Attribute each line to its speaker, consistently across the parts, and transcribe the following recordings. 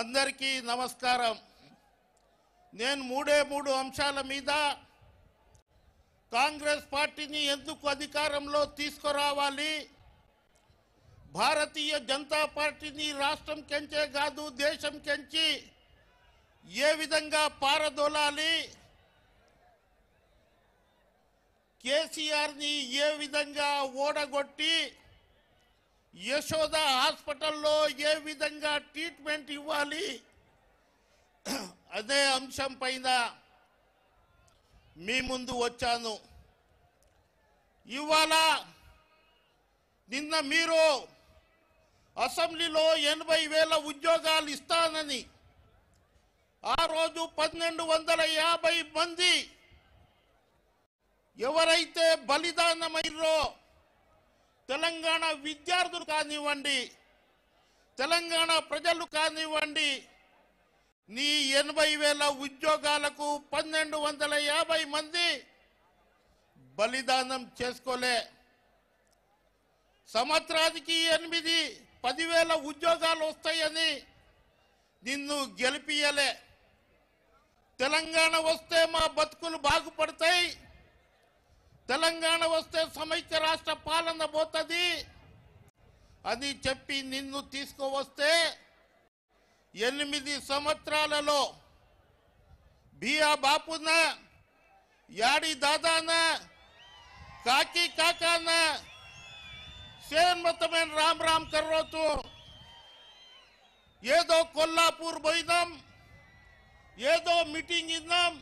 Speaker 1: అందరికీ నమస్కారం నేను మూడే మూడు అంశాల మీద కాంగ్రెస్ పార్టీని ఎందుకు అధికారంలో తీసుకురావాలి భారతీయ జనతా పార్టీని రాష్ట్రం కెంచే కాదు దేశం కెంచి ఏ విధంగా పారదోలాలి కేసీఆర్ని ఏ విధంగా ఓడగొట్టి యశోద హాస్పిటల్లో ఏ విధంగా ట్రీట్మెంట్ ఇవ్వాలి అదే అంశం పైన మీ ముందు వచ్చాను ఇవాళ నిన్న మీరు అసెంబ్లీలో ఎనభై వేల ఉద్యోగాలు ఇస్తానని ఆ రోజు పన్నెండు వందల యాభై మంది ఎవరైతే బలిదానమైర్రో తెలంగాణ విద్యార్థులు కానివ్వండి తెలంగాణ ప్రజలు కానివ్వండి నీ ఎనభై వేల ఉద్యోగాలకు పన్నెండు వందల యాభై మంది బలిదానం చేసుకోలే సంవత్సరానికి ఎనిమిది పదివేల ఉద్యోగాలు వస్తాయని నిన్ను గెలిపియలే తెలంగాణ వస్తే మా బతుకులు బాగుపడతాయి తెలంగాణ వస్తే సమైక్య రాష్ట్ర పాలన పోతుంది అని చెప్పి నిన్ను తీసుకువస్తే ఎనిమిది సంవత్సరాలలో బియా బాపున యాడి దాదాన కాకి కాకాన సేన్మతమైన రామ్ రామ్ కర్రోతు ఏదో కొల్లాపూర్ పోయినాం ఏదో మీటింగ్ ఇన్నాం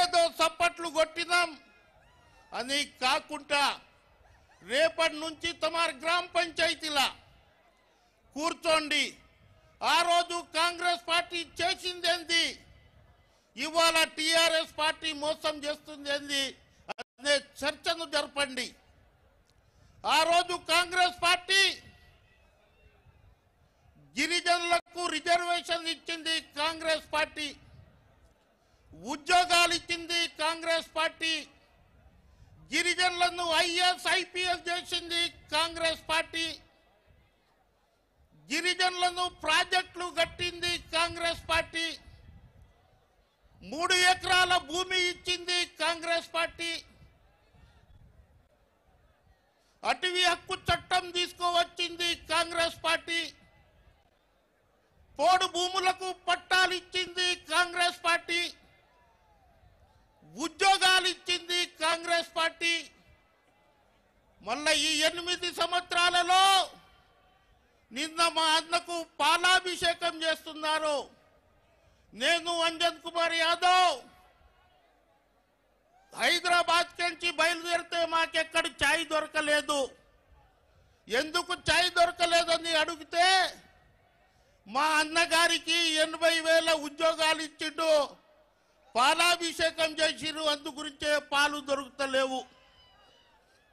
Speaker 1: ఏదో చప్పట్లు కొట్టినాం అని కాకుండా రేపటి నుంచి తమారు గ్రామ పంచాయతీలా కూర్చోండి ఆ రోజు కాంగ్రెస్ పార్టీ చేసిందేంది ఇవాళ టీఆర్ఎస్ పార్టీ మోసం ఏంది అనే చర్చను జరపండి ఆ రోజు కాంగ్రెస్ పార్టీ గిరిజనులకు రిజర్వేషన్ ఇచ్చింది కాంగ్రెస్ పార్టీ ఉద్యోగాలు ఇచ్చింది కాంగ్రెస్ పార్టీ గిరిజనులను ఐఎస్ ఐపీఎస్ చేసింది కాంగ్రెస్ పార్టీ గిరిజనులను ప్రాజెక్టులు కట్టింది కాంగ్రెస్ పార్టీ మూడు ఎకరాల భూమి ఇచ్చింది కాంగ్రెస్ పార్టీ అటవీ హక్కు చట్టం తీసుకువచ్చింది కాంగ్రెస్ పార్టీ మొన్న ఈ ఎనిమిది సంవత్సరాలలో నిన్న మా అన్నకు పాలాభిషేకం చేస్తున్నారు నేను అంజన్ కుమార్ యాదవ్ హైదరాబాద్ నుంచి బయలుదేరితే మాకెక్కడ ఛాయ్ దొరకలేదు ఎందుకు ఛాయ్ దొరకలేదని అడిగితే మా అన్నగారికి ఎనభై వేల ఉద్యోగాలు ఇచ్చిండు పాలాభిషేకం చేసిరు అందు గురించే పాలు దొరుకుతలేవు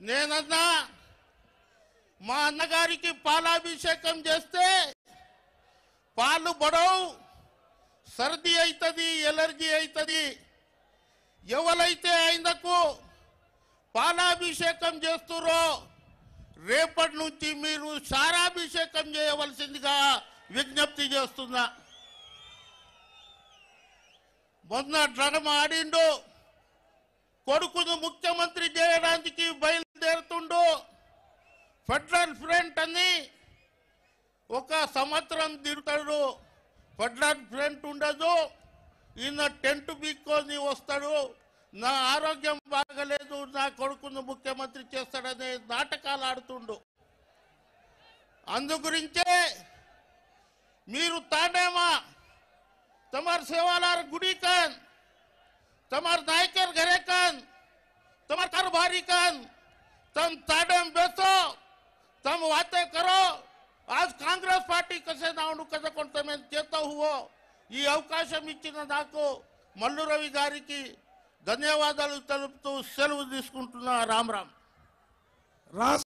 Speaker 1: నేనన్నా మా అన్నగారికి పాలాభిషేకం చేస్తే పాలు బడవు సర్ది అవుతుంది ఎలర్జీ అవుతుంది ఎవరైతే ఆయనకు పాలాభిషేకం చేస్తురో రేపటి నుంచి మీరు సారాభిషేకం చేయవలసిందిగా విజ్ఞప్తి చేస్తున్నా మొన్న డ్రమ్ ఆడిండు కొడుకును ముఖ్యమంత్రి చేయడానికి బయలుదేరుతుండు ఫెడరల్ ఫ్రంట్ అని ఒక సంవత్సరం తిరుగుతాడు ఫెడరల్ ఫ్రంట్ ఉండదు ఈయన టెంట్ పీక్కొని వస్తాడు నా ఆరోగ్యం బాగలేదు నా కొడుకును ముఖ్యమంత్రి చేస్తాడనే నాటకాలు ఆడుతుండు అందు గురించే మీరు తానేమా తమరు సేవాలారు గుడికాన్ તમાર નાયકર ઘરે કન તમાર કારોબારી કન તમ તાડમ બેસો તમ વાતે કરો આજ ಕಾಂಗ್ರೆಸ್ ಪಾರ್ಟಿ ಕಸೆ ನಾವು ಕದಕೊಂಡ್ತೇವೆ ಅಂತ ಕೇಳ್ತಾ ಹೂವು ఈ అవకాశం ఇచ్చిన నాకు మల్లు రవి గారికి ధన్యవాదాలు తెలుపుతూ సెలవు తీసుకుంటున్నా రామరామ్ రాష్ట్ర